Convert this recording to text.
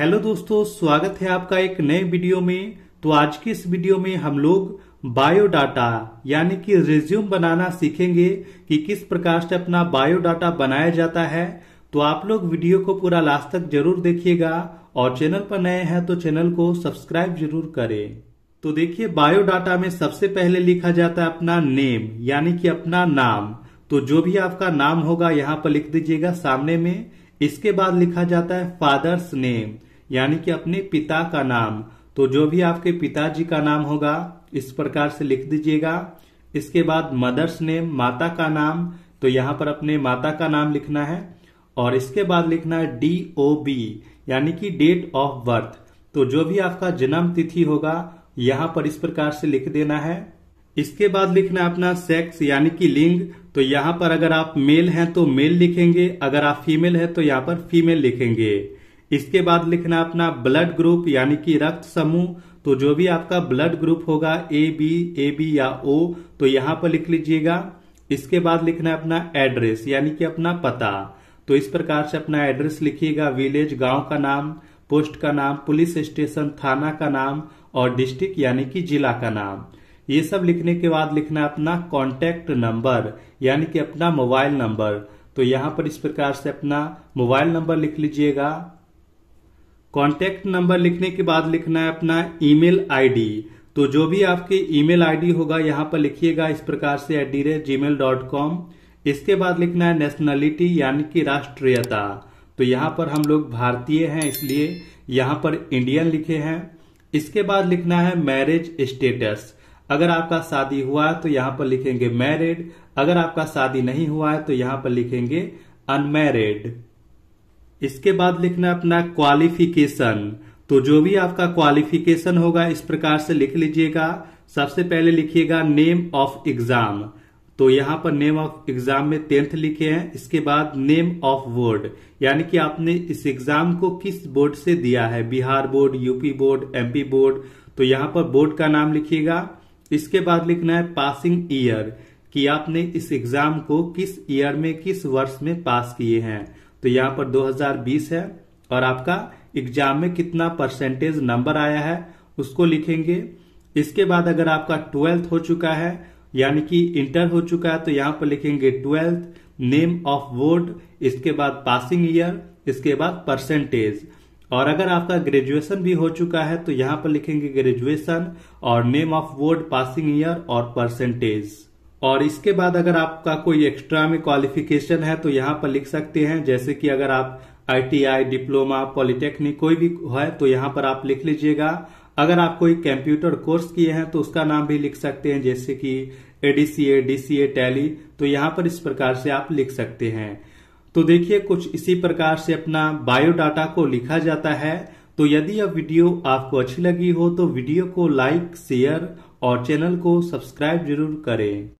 hello दोस्तों स्वागत है आपका एक नए वीडियो में तो आज की इस वीडियो में हम लोग बायोडाटा यानी कि रिज्यूम बनाना सीखेंगे कि किस प्रकार से अपना बायोडाटा बनाया जाता है तो आप लोग वीडियो को पूरा लास्ट तक जरूर देखिएगा और चैनल पर नए हैं तो चैनल को सब्सक्राइब जरूर करें तो देखिए बायोडाटा में सबसे पहले लिखा जाता है अपना नेम यानी कि अपना नाम तो जो भी आपका नाम होगा यहाँ पर लिख दीजिएगा सामने में इसके बाद लिखा जाता है फादर्स नेम यानी कि अपने पिता का नाम तो जो भी आपके पिताजी का नाम होगा इस प्रकार से लिख दीजिएगा इसके बाद मदर्स नेम माता का नाम तो यहाँ पर अपने माता का नाम लिखना है और इसके बाद लिखना है डी ओ बी यानी कि डेट ऑफ बर्थ तो जो भी आपका जन्म तिथि होगा यहाँ पर इस प्रकार से लिख देना है इसके बाद लिखना अपना सेक्स यानी कि लिंग तो यहाँ पर अगर आप मेल हैं तो मेल लिखेंगे अगर आप फीमेल हैं तो यहाँ पर फीमेल लिखेंगे इसके बाद लिखना अपना ब्लड ग्रुप यानी कि रक्त समूह तो जो भी आपका ब्लड ग्रुप होगा ए बी ए बी या ओ तो यहां पर लिख लीजिएगा इसके बाद लिखना अपना एड्रेस यानी कि अपना पता तो इस प्रकार से अपना एड्रेस लिखिएगा विलेज गांव का नाम पोस्ट का नाम पुलिस स्टेशन थाना का नाम और डिस्ट्रिक्ट यानी कि जिला का नाम ये सब लिखने के बाद लिखना अपना कॉन्टेक्ट नंबर यानी कि अपना मोबाइल नंबर तो यहाँ पर इस प्रकार से अपना मोबाइल नंबर लिख लीजिएगा कॉन्टैक्ट नंबर लिखने के बाद लिखना है अपना ईमेल आईडी तो जो भी आपके ईमेल आईडी होगा यहाँ पर लिखिएगा इस प्रकार से at the rate Gmail dot com इसके बाद लिखना है नेशनलिटी यानी कि राष्ट्रीयता तो यहाँ पर हम लोग भारतीय हैं इसलिए यहाँ पर इंडियन लिखे हैं इसके बाद लिखना है मैरिज स्टेटस अगर आपका शादी हुआ है तो यहाँ पर लिखेंगे मैरिड अगर आपका शादी नहीं हुआ है तो यहाँ पर लिखेंगे अनमैरिड इसके बाद लिखना अपना क्वालिफिकेशन तो जो भी आपका क्वालिफिकेशन होगा इस प्रकार से लिख लीजिएगा सबसे पहले लिखिएगा नेम ऑफ एग्जाम तो यहाँ पर नेम ऑफ एग्जाम में टेंथ लिखे हैं इसके बाद नेम ऑफ बोर्ड यानी कि आपने इस एग्जाम को किस बोर्ड से दिया है Bihar board UP board MP board तो यहाँ पर बोर्ड का नाम लिखिएगा इसके बाद लिखना है पासिंग ईयर कि आपने इस एग्जाम को किस ईयर में किस वर्ष में पास किए हैं तो यहाँ पर 2020 है और आपका एग्जाम में कितना परसेंटेज नंबर आया है उसको लिखेंगे इसके बाद अगर आपका ट्वेल्थ हो चुका है यानी कि इंटर हो चुका है तो यहाँ पर लिखेंगे ट्वेल्थ नेम ऑफ बोर्ड इसके बाद पासिंग ईयर इसके बाद परसेंटेज और अगर आपका ग्रेजुएशन भी हो चुका है तो यहाँ पर लिखेंगे ग्रेजुएशन और name of board passing year और परसेंटेज और इसके बाद अगर आपका कोई एक्स्ट्रा में क्वालिफिकेशन है तो यहाँ पर लिख सकते हैं जैसे कि अगर आप आईटीआई डिप्लोमा पॉलिटेक्निक कोई भी है तो यहाँ पर आप लिख लीजिएगा अगर आप कोई कंप्यूटर कोर्स किए हैं तो उसका नाम भी लिख सकते हैं जैसे कि एडीसीए डीसीए टैली तो यहाँ पर इस प्रकार से आप लिख सकते हैं तो देखिए कुछ इसी प्रकार से अपना बायोडाटा को लिखा जाता है तो यदि यह वीडियो आपको अच्छी लगी हो तो वीडियो को लाइक शेयर और चैनल को सब्सक्राइब जरूर करें